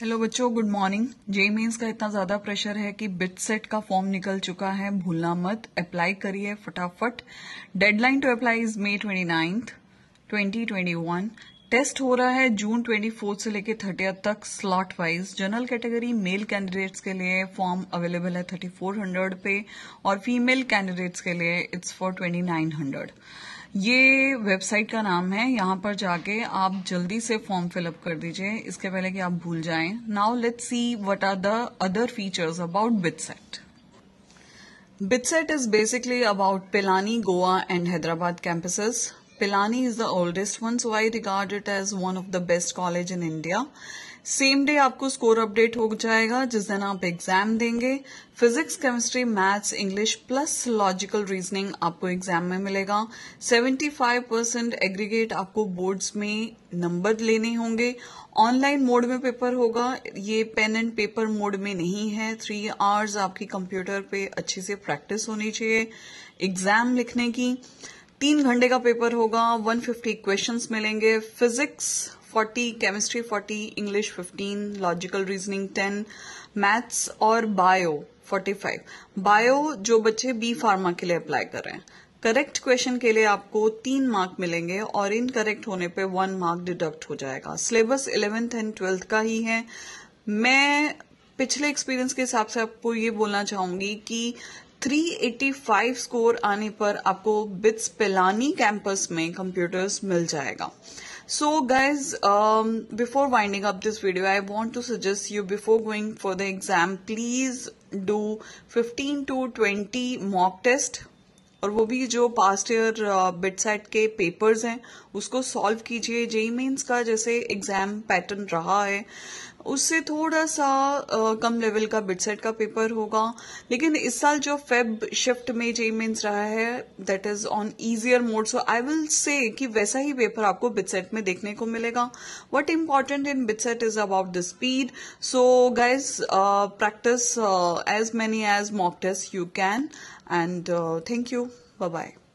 Hello बच्चों good morning जे mains का इतना ज्यादा प्रेशर है कि बिट सेट का फॉर्म निकल चुका है भूलना मत अप्लाई करिए फटाफट deadline to apply is May twenty ninth twenty twenty one test हो रहा है जून 24 से लेकर थर्टियथ तक slot wise general category male candidates के लिए फॉर्म अवेलेबल है 3400 पे और फीमेल कैंडिडेट्स के लिए इट्स फॉर 2900 ये वेबसाइट का नाम है यहां पर जाके आप जल्दी से फॉर्म फिलअप कर दीजिए इसके पहले कि आप भूल जाएं now let's see what are the other features about BITSAT BITSAT is basically about Pilani Goa and Hyderabad campuses Pilani is the oldest one, so I regard it as one of the best college in India. Same day आपको score update हो जाएगा जिस दिन आप exam देंगे physics chemistry maths English plus logical reasoning आपको exam में मिलेगा 75 परसेंट एग्रीगेट आपको बोर्ड्स में नंबर लेने होंगे ऑनलाइन मोड में पेपर होगा ये पेन एंड पेपर मोड में नहीं है थ्री आवर्स आपकी कंप्यूटर पे अच्छे से प्रैक्टिस होनी चाहिए एग्जाम लिखने की तीन घंटे का पेपर होगा 150 क्वेश्चन मिलेंगे physics 40 chemistry 40 English 15 logical reasoning 10 maths और बायो 45 बायो जो बच्चे बी फार्मा के लिए अप्लाई कर रहे हैं करेक्ट क्वेश्चन के लिए आपको तीन मार्क मिलेंगे और इनकरेक्ट होने पे वन मार्क डिडक्ट हो जाएगा सिलेबस इलेवेंथ एंड ट्वेल्थ का ही है मैं पिछले एक्सपीरियंस के हिसाब से आपको ये बोलना चाहूंगी कि 385 स्कोर आने पर आपको बिट्स पिलानी कैंपस में कंप्यूटर्स मिल जाएगा so guys before winding up this video I want to suggest you before going for the exam please do 15 to 20 mock test और वो भी जो पास्ट ईयर बिटसेट के पेपर्स हैं उसको सॉल्व कीजिए जेई मेन्स का जैसे एग्जाम पैटर्न रहा है उससे थोड़ा सा आ, कम लेवल का बिटसेट का पेपर होगा लेकिन इस साल जो फेब शिफ्ट में जे मीन्स रहा है that is on easier mode so I will say कि वैसा ही पेपर आपको बिटसेट में देखने को मिलेगा what important in BITSAT is about the speed so guys practice as many as mock test you can and thank you bye bye